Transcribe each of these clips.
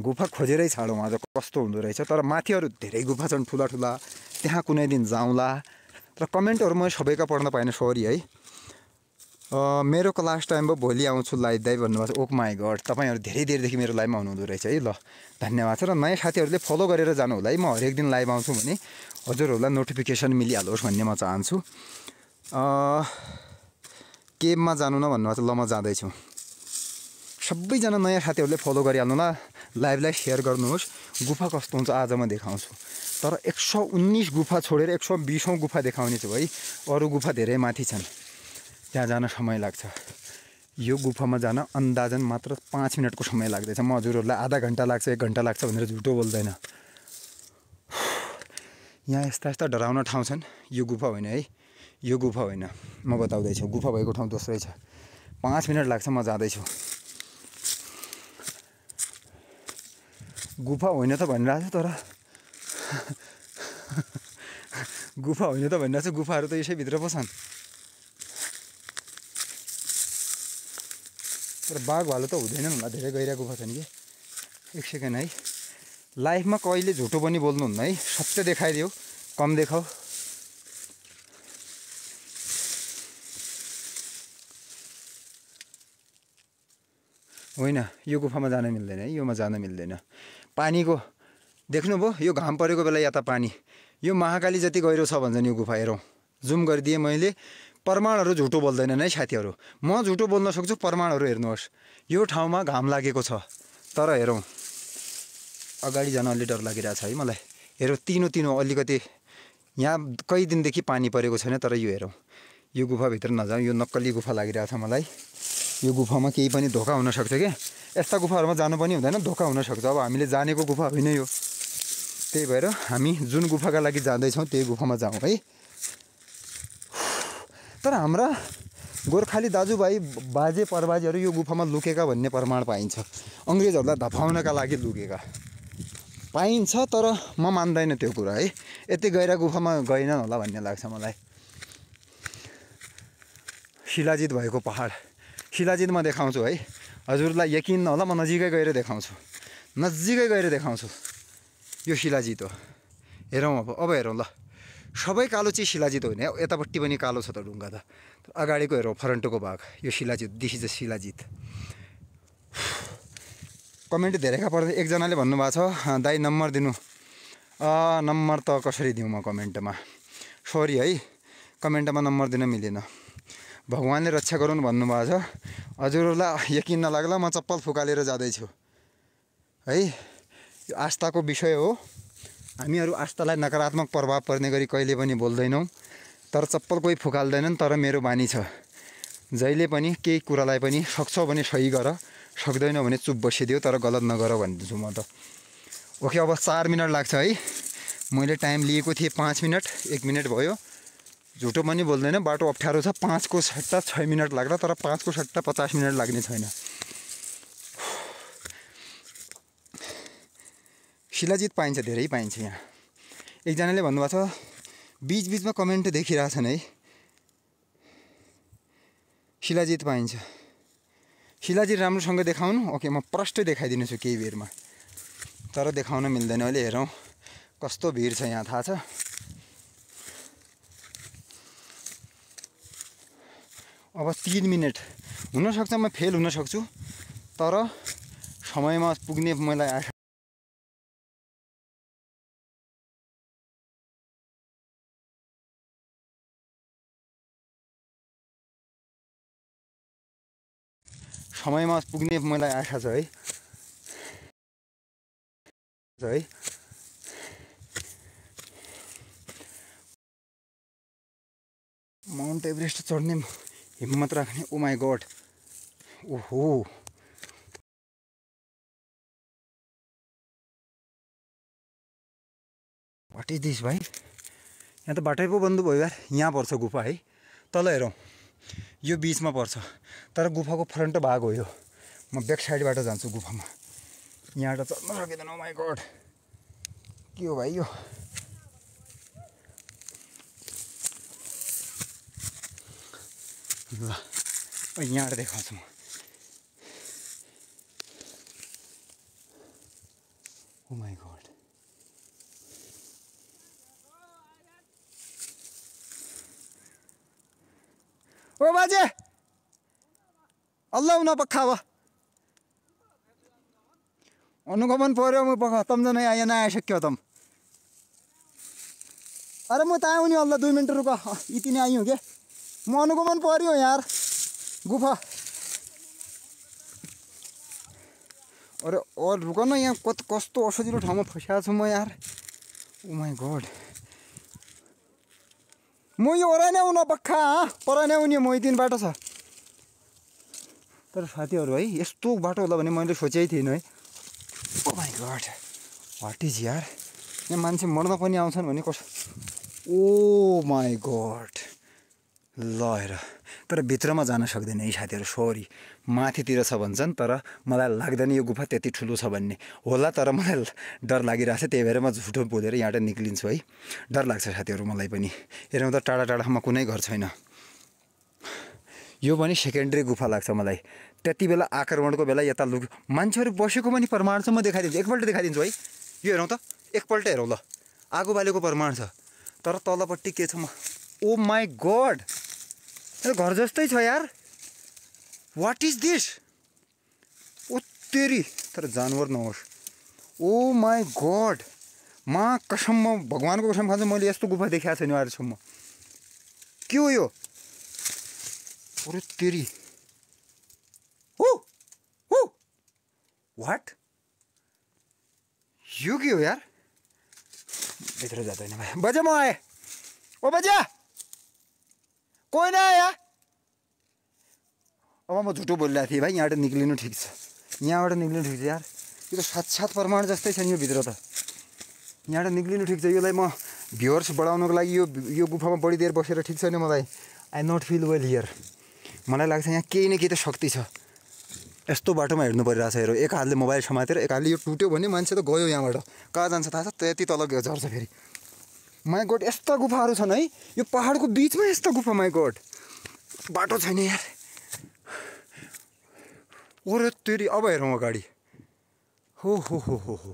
गुफा खोजेरै छाडौँ आज कस्तो हुँदो रहेछ तर माथिहरू धेरै गुफा छन् ठुला ठुला त्यहाँ कुनै दिन जाउँला र कमेन्टहरू मैले सबैका पढ्न पाइनँ सरी है मेरो लास्ट टाइम भयो भोलि आउँछु लाइभ दाइ भन्नुभएको छ ओक माई गड तपाईँहरू धेरै धेरदेखि मेरो लाइभमा हुनुहुँदो रहेछ है ल धन्यवाद छ र नयाँ साथीहरूले फलो गरेर जानु होला है म हरेक दिन लाइभ आउँछु भने हजुरहरूलाई नोटिफिकेसन मिलिहालोस् भन्ने म चाहन्छु केबमा जानु न भन्नुभएको छ ल म जाँदैछु सबैजना नयाँ साथीहरूले फलो गरिहाल्नु ल लाइभलाई सेयर गर्नुहोस् गुफा कस्तो हुन्छ आज म देखाउँछु तर एक सौ उन्नाइस गुफा छोडेर एक सौ बिसौँ गुफा देखाउने छु है अरू गुफा धेरै माथि छन् त्यहाँ जान समय लाग्छ यो गुफामा जान अन्दाजन मात्र पाँच मिनटको समय लाग्दैछ म हजुरहरूलाई आधा घन्टा लाग्छ एक घन्टा लाग्छ भनेर झुटो बोल्दैन यहाँ यस्ता यस्ता डराउन ठाउँ छन् यो गुफा होइन है यो गुफा होइन म बताउँदैछु गुफा भएको ठाउँ दोस्रै छ पाँच मिनट लाग्छ म जाँदैछु गुफा होइन त भनिरहेको छ तर गुफा होइन त भनिरहेको छ गुफाहरू त यसैभित्र पो छन् तर बाघ भालु त हुँदैनन् होला धेरै गहिरा गुफा छन् कि एक सेकेन्ड है लाइफमा कहिले झुटो पनि बोल्नुहुन्न है सत्य देखाइदेऊ कम देखाऊ होइन यो गुफामा जान मिल्दैन है योमा जान मिल्दैन पानीको देख्नुभयो यो घाम परेको बेला यता पानी यो महाकाली जति गहिरो छ भन्छन् यो गुफा हेरौँ जुम गरिदिएँ मैले प्रमाणहरू झुटो बोल्दैनन् है साथीहरू म झुटो बोल्न सक्छु प्रमाणहरू हेर्नुहोस् यो ठाउँमा घाम लागेको छ तर हेरौँ अगाडि जान अलि डर छ है मलाई हेरौँ तिनो तिनो अलिकति यहाँ कहीँ दिनदेखि पानी परेको छैन तर यो हेरौँ यो गुफाभित्र नजाउँ यो नक्कली गुफा लागिरहेको छ मलाई यो गुफामा केही पनि धोका हुनसक्छ क्या यस्ता गुफाहरूमा जानु पनि हुँदैन धोका हुनसक्छ अब हामीले जानेको गुफा होइन यो त्यही भएर हामी जुन गुफाका लागि जाँदैछौँ त्यही गुफामा जाउँ है तर हाम्रा गोर्खाली दाजुभाइ बाजे परबाजेहरू यो गुफामा लुकेका भन्ने प्रमाण पाइन्छ अङ्ग्रेजहरूलाई धपाउनका लागि लुकेका पाइन्छ तर म मान्दैन त्यो कुरा है यति गहिरा गुफामा गएनन् होला भन्ने लाग्छ मलाई शिलाजित भएको पहाड शिलाजित म देखाउँछु है हजुरलाई यकिन होला म नजिकै गएर देखाउँछु नजिकै गएर देखाउँछु यो शिलाजित हो हेरौँ अब अब हेरौँ ल सबै कालो चाहिँ शिलाजित हो होइन यतापट्टि पनि कालो छ त ढुङ्गा त अगाडिको हेरौँ फरन्टोको भाग यो shilajit this is a shilajit comment धेरै धेरैका पर्दा एकजनाले भन्नुभएको छ दाई नम्बर दिनु नम्बर त कसरी दिउँ म कमेन्टमा सरी है कमेन्टमा नम्बर दिन मिलेन भगवान्ले रक्षा गरौँ भन्नुभएको छ हजुरहरूलाई यकिन नलाग्ला म चप्पल फुकालेर जाँदैछु है यो आस्थाको विषय हो हामीहरू आस्थालाई नकारात्मक प्रभाव पर्ने गरी कहिले पनि बोल्दैनौँ तर चप्पल कोही फुकाल्दैनन् तर मेरो बानी छ जहिले पनि केही कुरालाई पनि सक्छौ भने सही गर सक्दैनौ भने चुप बसिदियो तर गलत नगर भन्छु म त ओके अब चार मिनट लाग्छ है मैले टाइम लिएको थिएँ पाँच मिनट एक मिनट भयो झुटो पनि बोल्दैन बाटो अप्ठ्यारो छ पाँचको सट्टा छ मिनट लाग्ला तर पाँचको सट्टा पचास मिनट लाग्ने छैन शिलाजित पाइन्छ धेरै पाइन्छ यहाँ एकजनाले भन्नुभएको छ बिचबिचमा कमेन्ट देखिरहेछन् है शिलाजित पाइन्छ शिलाजित राम्रोसँग देखाउनु ओके म प्रष्टै देखाइदिनेछु केही बेरमा तर देखाउन मिल्दैन अहिले हेरौँ कस्तो भिड छ यहाँ थाहा छ अब तिन मिनट हुनसक्छ म फेल हुनसक्छु तर समयमा पुग्ने मलाई आशा समयमा पुग्ने मलाई आशा छ है है माउन्ट एभरेस्ट चढ्ने हिम्मत राख्ने ओ माई गड ओहो वाट इज दिस भाइ यहाँ त बाटै पो बन्दु भयो यार यहाँ पर्छ गुफा है तल हेरौँ यो बिचमा पर्छ तर गुफाको फ्रन्ट भाग हो यो म ब्याक साइडबाट जान्छु गुफामा यहाँबाट चल्न सकिँदैन माई गड के हो भाइ यो अब यहाँबाट देखाउँछु म ओ माय गॉड ओ बाजे अल्लाह नपक्खा भयो अनुगमन पर्यो म पख नै आइ नआइसक्यो तम अरे म त नि अल्ल दुई मिनट रुक यति नै आइयो क्या म अनुगमन पऱ्यो यार गुफा अरे अरू रुक न यहाँ कत कस्तो असजिलो ठाउँमा फसिएको छु म यार ओ माई गड म यो ओरा नै आउन बक्खा परा नै आउने दिन बाटो छ तर साथीहरू है यस्तो बाटो होला भने मैले सोचेकै थिइनँ है ओ माई गड इज यार यहाँ मान्छे मर्न पनि आउँछन् भने कस ओ माई गड ल हेर तर भित्रमा जान सक्दैन है साथीहरू सरी माथितिर छ भन्छन् तर मलाई लाग्दैन यो गुफा त्यति ठुलो छ भन्ने होला तर मलाई डर लागिरहेको छ त्यही भएर म झुटो बोलेर यहाँबाट निक्लिन्छु है डर लाग्छ साथीहरू मलाई पनि हेरौँ त टाढा टाढामा कुनै घर छैन यो पनि सेकेन्ड्री गुफा लाग्छ मलाई त्यति बेला आक्रमणको बेला यता लुक मान्छेहरू बसेको पनि प्रमाण छ म देखाइदिन्छु एकपल्ट देखाइदिन्छु है यो हेरौँ त एकपल्ट हेरौँ ल आगो बालेको प्रमाण छ तर तलपट्टि के छ म ओ माई गड यो घर जस्तै छ यार वाट इज दिस ओ तेरी तर जानवर नहोस् ओ माई गड मा कसम म भगवान्को कसम खान्छ मैले यस्तो गुफा देखाएको छैन अहिलेसम्म के हो यो अरू तेरी हो हो वाट यो के हो यार भित्र जाँदैन भाइ बजे म आएँ ओ बजा कोही नै यार अब म झुटो बोलिरहेको थिएँ भाइ यहाँबाट निक्लिनु ठिक छ यहाँबाट निक्लिनु ठिक छ यार यो त साक्षात प्रमाण जस्तै छ नि यो भित्र त यहाँबाट निक्लिनु ठिक छ यसलाई म भ्युवर्स बढाउनुको लागि यो यो गुफामा बढी देर बसेर ठिक छैन मलाई I not feel well here मलाई लाग्छ यहाँ केही न केही त शक्ति छ यस्तो बाटोमा हिँड्नु परिरहेको छ हेर एक हातले मोबाइल समातेर एक हातले यो टुट्यो भने मान्छे त गयो यहाँबाट कहाँ जान्छ थाहा छ त्यति तल झर्छ फेरि माई गोड यस्ता गुफाहरू छन् है यो पहाडको बिचमा यस्तो गुफा माई गोड बाटो छैन यार ओरे तेरि अब हेरौँ अगाडि हो हो हो हो हो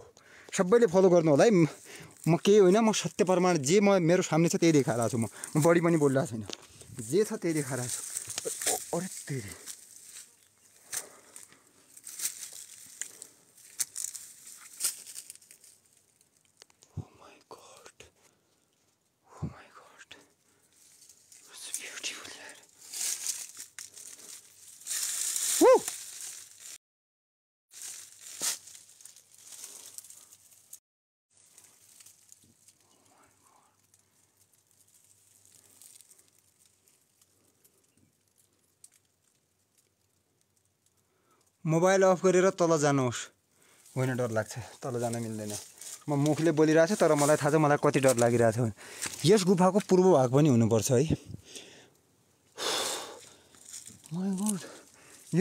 सबैले फलो गर्नु होला है म केही होइन म सत्य प्रमाण जे म मेरो सामने छ त्यही देखाइरहेको छु म बढी पनि बोलिरहेको छैन जे छ त्यही देखाइरहेको छु अरे तेरि मोबाइल अफ गरेर तल जानुहोस् होइन डर लाग्छ तल जान मिल्दैन म मुखले बोलिरहेको छु तर मलाई थाहा छ मलाई कति डर लागिरहेको छ यस गुफाको पूर्व भाग पनि हुनुपर्छ है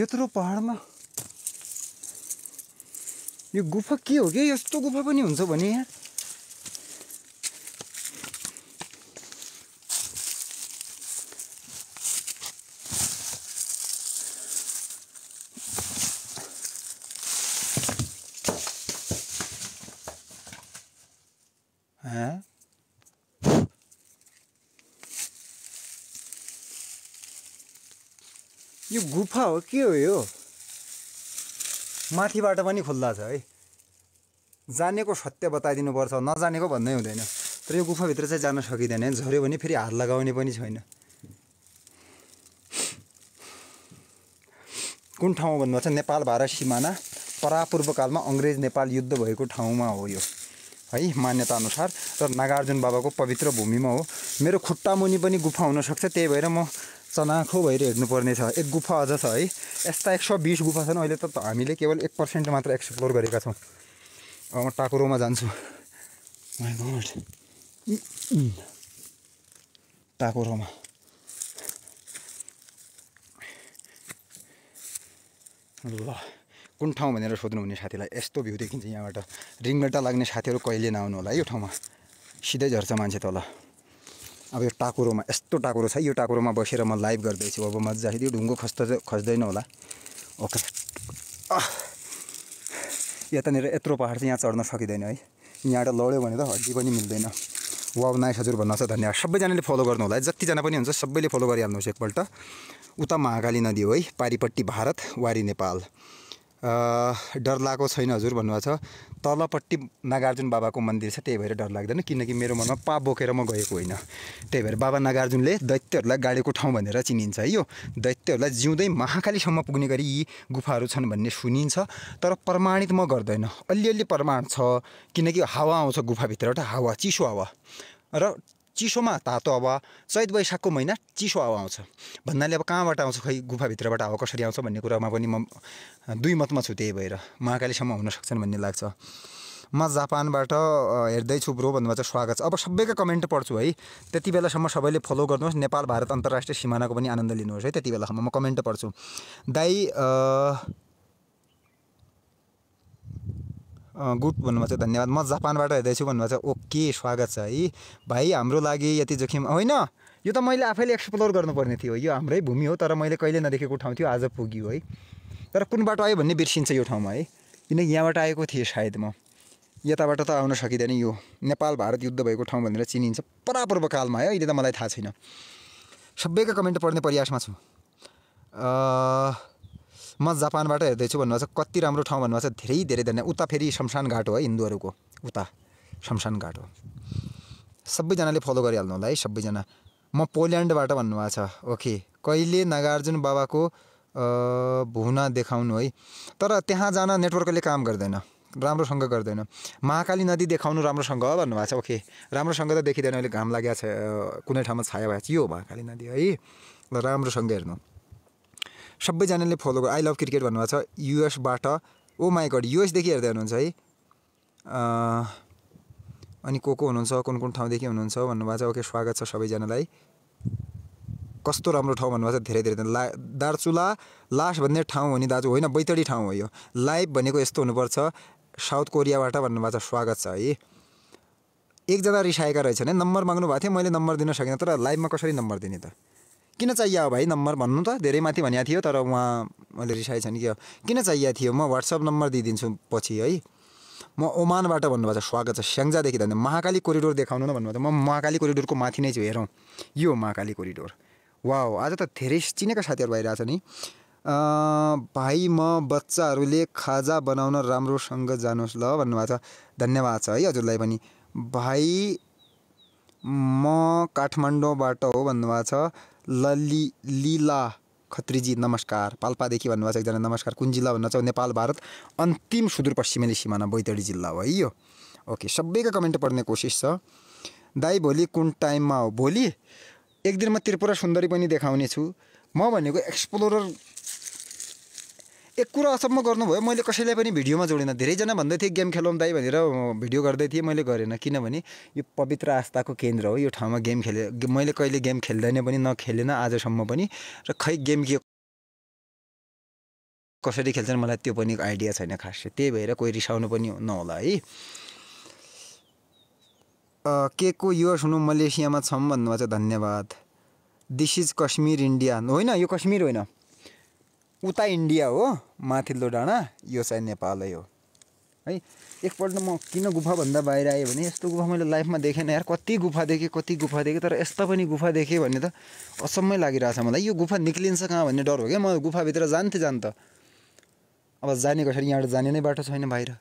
यत्रो पहाडमा यो गुफा के हो कि यस्तो गुफा पनि हुन्छ भने यहाँ गुफा हो के हो यो माथिबाट पनि खुल्ला छ है जानेको सत्य बताइदिनुपर्छ नजानेको भन्दै हुँदैन तर यो गुफाभित्र चाहिँ जान सकिँदैन झऱ्यो भने फेरि हात लगाउने पनि छैन कुन ठाउँ भन्नुपर्छ नेपाल भारत सिमाना परापूर्वकालमा अङ्ग्रेज नेपाल युद्ध भएको ठाउँमा हो यो है मान्यताअनुसार र नागार्जुन बाबाको पवित्र भूमिमा हो मेरो खुट्टा मुनि पनि गुफा हुनसक्छ त्यही भएर म चनाखो भएर हेर्नुपर्ने छ एक गुफा अझ छ है यस्ता एक सौ बिस गुफा छन् अहिले त हामीले केवल एक पर्सेन्ट मात्र एक्सप्लोर गरेका छौँ म टाकुरोमा जान्छु टाकुरोमा ल कुन ठाउँ भनेर सोध्नुहुने साथीलाई यस्तो भ्यू देखिन्छ यहाँबाट रिङ्गटा लाग्ने साथीहरू कहिले नआउनु होला है यो ठाउँमा सिधै झर्छ मान्छे तल अब यो टाकुरोमा यस्तो टाकुरो छ यो टाकुरोमा बसेर म लाइभ गर्दैछु अब मजाखेरि ढुङ्गो खस्त खस्दैन होला ओके यतानिर यत्रो पाहाड चाहिँ यहाँ चढ्न सकिँदैन है यहाँबाट लड्यो भने त हड्डी पनि मिल्दैन वाव नाइस हजुर भन्नुहोस् छ धन्यवाद सबैजनाले फलो गर्नु होला जतिजना पनि हुन्छ सबैले फलो गरिहाल्नुहोस् एकपल्ट उता महाकाली नदी हो है पारिपट्टि भारत वारी नेपाल डर लागेको छैन हजुर भन्नुभएको छ तलपट्टि नागार्जुन बाबाको मन्दिर छ त्यही भएर डर लाग्दैन किनकि मेरो मनमा पाप बोकेर म गएको होइन त्यही भएर बाबा नागार्जुनले दैत्यहरूलाई गाडेको ठाउँ भनेर चिनिन्छ है यो दैत्यहरूलाई जिउँदै महाकालीसम्म पुग्ने गरी यी गुफाहरू छन् भन्ने सुनिन्छ तर प्रमाणित म गर्दैन अलिअलि प्रमाण छ किनकि हावा आउँछ गुफाभित्रबाट हावा चिसो हावा र चिसोमा तातो अब चैत वैशाखको महिना चिसो हावा आउँछ भन्नाले अब कहाँबाट आउँछ खै गुफाभित्रबाट अब कसरी आउँछ भन्ने कुरामा पनि म दुई मतमा छु त्यही भएर महाकालीसम्म हुन सक्छन् भन्ने लाग्छ म जापानबाट हेर्दैछु ब्रो भन्नुभएको छ स्वागत छ अब सबैका कमेन्ट पढ्छु है त्यति बेलासम्म सबैले फलो गर्नुहोस् नेपाल भारत अन्तर्राष्ट्रिय सिमानाको पनि आनन्द लिनुहोस् है त्यति बेलासम्म म कमेन्ट पढ्छु दाई गुड भन्नुभएको छ धन्यवाद म जापानबाट हेर्दैछु भन्नुभएको छ ओके स्वागत छ है भाइ हाम्रो लागि यति जोखिम होइन यो त मैले आफैले एक्सप्लोर गर्नुपर्ने थियो यो हाम्रै भूमि हो तर मैले कहिले नदेखेको ठाउँ थियो आज पुग्यो है तर कुन बाटो आयो भन्ने बिर्सिन्छ यो ठाउँमा है किनकि यहाँबाट आएको थिएँ सायद म यताबाट त आउन सकिँदैन यो नेपाल भारत युद्ध भएको ठाउँ भनेर चिनिन्छ कालमा है अहिले त मलाई थाहा छैन सबैका कमेन्ट पढ्ने प्रयासमा छु म जापानबाट हेर्दैछु भन्नुभएको छ कति राम्रो ठाउँ भन्नुभएको छ धेरै धेरै धन्यवाद उता फेरि शमशान घाट हो है हिन्दूहरूको उता शमशान घाट हो सबैजनाले फलो गरिहाल्नु होला है सबैजना म पोल्यान्डबाट भन्नुभएको छ ओके कहिले नागार्जुन बाबाको भुना देखाउनु है तर त्यहाँ जान नेटवर्कले काम गर्दैन राम्रोसँग गर्दैन महाकाली नदी देखाउनु राम्रोसँग भन्नुभएको छ ओके राम्रोसँग त देखिँदैन अहिले घाम लागेको छ कुनै ठाउँमा छाया भएको यो महाकाली नदी है ल राम्रोसँग हेर्नु सबैजनाले फलो गर आई लभ क्रिकेट भन्नुभएको छ युएसबाट ओ माई गड युएसदेखि हेर्दै हुनुहुन्छ है अनि को को हुनुहुन्छ कुन कुन ठाउँदेखि हुनुहुन्छ भन्नुभएको छ ओके स्वागत छ सबैजनालाई कस्तो राम्रो ठाउँ भन्नुभएको छ धेरै धेरै ला दार्चुला लास्ट भन्ने ठाउँ हो नि दाजु होइन बैतडी ठाउँ हो यो लाइभ भनेको यस्तो हुनुपर्छ साउथ कोरियाबाट भन्नुभएको छ स्वागत छ है एकजना रिसाएका रहेछन् नम्बर माग्नु भएको थियो मैले नम्बर दिन सकिनँ तर लाइभमा कसरी नम्बर दिने त किन चाहियो भाइ नम्बर भन्नु त धेरै माथि भनिएको थियो तर उहाँ मैले रिसाइ नि क्या किन चाहिएको थियो म वाट्सएप नम्बर दिइदिन्छु पछि है म ओमानबाट भन्नुभएको छ स्वागत छ स्याङ्जादेखि धन्दा महाकाली कोरिडोर देखाउनु न भन्नुभएको म महाकाली कोरिडोरको माथि नै छु हेरौँ यो महाकाली कोरिडोर वा आज त धेरै चिनेका साथीहरू भइरहेछ नि भाइ म बच्चाहरूले खाजा बनाउन राम्रोसँग जानुहोस् ल भन्नुभएको छ धन्यवाद छ है हजुरलाई पनि भाइ म काठमाडौँबाट हो भन्नुभएको छ लली लिला खत्रीजी नमस्कार पाल्पादेखि भन्नुभएको छ एकजना नमस्कार कुन जिल्ला भन्न चाहँ नेपाल भारत अन्तिम सुदूरपश्चिमेली सिमाना बैतडी जिल्ला हो है यो ओके सबैको कमेन्ट पढ्ने कोसिस छ दाई भोलि कुन टाइममा हो भोलि एक दिन म त्रिपुरा सुन्दरी पनि देखाउने छु म भनेको एक्सप्लोरर एक कुरा असम्म गर्नुभयो मैले कसैलाई पनि भिडियोमा जोडिनँ धेरैजना भन्दै थिएँ गेम खेलौँ दाइ भनेर भिडियो गर्दै थिएँ मैले गरेन किनभने यो पवित्र आस्थाको केन्द्र हो यो ठाउँमा गेम खेले मैले कहिले गेम खेल्दैन पनि नखेलेन आजसम्म पनि र खै गेम के कसरी खेल्छन् मलाई त्यो पनि आइडिया छैन खास त्यही भएर कोही रिसाउनु पनि नहोला है के को युवर्स हुनु मलेसियामा छौँ भन्नुभएको छ धन्यवाद दिस इज कश्मीर इन्डिया होइन यो कश्मीर होइन उता इन्डिया हो माथिल्लो डाँडा यो चाहिँ नेपालै हो है एकपल्ट म किन गुफाभन्दा बाहिर आएँ भने यस्तो गुफा मैले लाइफमा देखेन यार कति गुफा देखेँ कति गुफा देखेँ तर यस्तो पनि गुफा देखेँ भने त असम्मै लागिरहेछ मलाई यो गुफा निक्लिन्छ कहाँ भन्ने डर हो क्या म गुफाभित्र जान्थेँ जान त अब जाने कसरी यहाँबाट जाने नै बाटो छैन बाहिर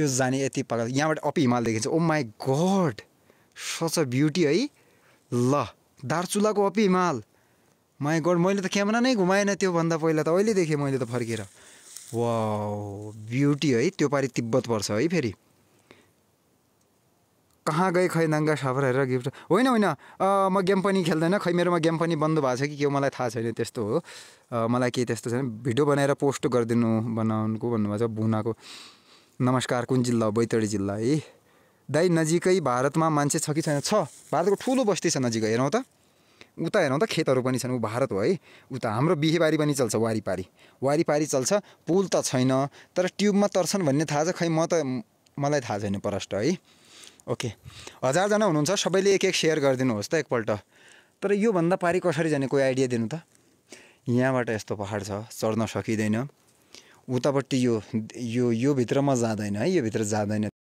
यो जाने यति पाल यहाँबाट अपि हिमाल देखिन्छ oh my god such a beauty है ल दार्चुलाको अपि हिमाल माई गड मैले त क्यामेरा नै घुमाएन त्योभन्दा पहिला त अहिले देखेँ मैले त फर्केर वा ब्युटी है त्यो पारि तिब्बत पर्छ है फेरि कहाँ गएँ खै नाङ्गा साफर हेरेर गिफ्ट होइन होइन म गेम पनि खेल्दैन खै मेरोमा गेम पनि बन्द भएको छ कि के मलाई थाहा छैन त्यस्तो हो मलाई केही त्यस्तो छैन भिडियो बनाएर पोस्ट गरिदिनु बनाउनुको भन्नुभएको छ भुनाको नमस्कार कुन जिल्ला हो बैतडी जिल्ला है दाइ नजिकै भारतमा मान्छे छ कि छैन छ भारतको ठुलो बस्ती छ नजिकै हेरौँ त उता हेरौँ त खेतहरू पनि छन् ऊ भारत हो है उता हाम्रो बिहेबारी पनि चल्छ वारिपारी वारिपारी चल्छ पुल त छैन तर ट्युबमा तर्छन् भन्ने थाहा छ खै म त मलाई थाहा छैन परस्ट है ओके हजारजना हुनुहुन्छ सबैले एक एक सेयर गरिदिनुहोस् त एकपल्ट तर योभन्दा पारि कसरी जाने कोही आइडिया दिनु त यहाँबाट यस्तो पहाड छ चढ्न सकिँदैन उतापट्टि यो यो म जाँदैन है योभित्र जाँदैन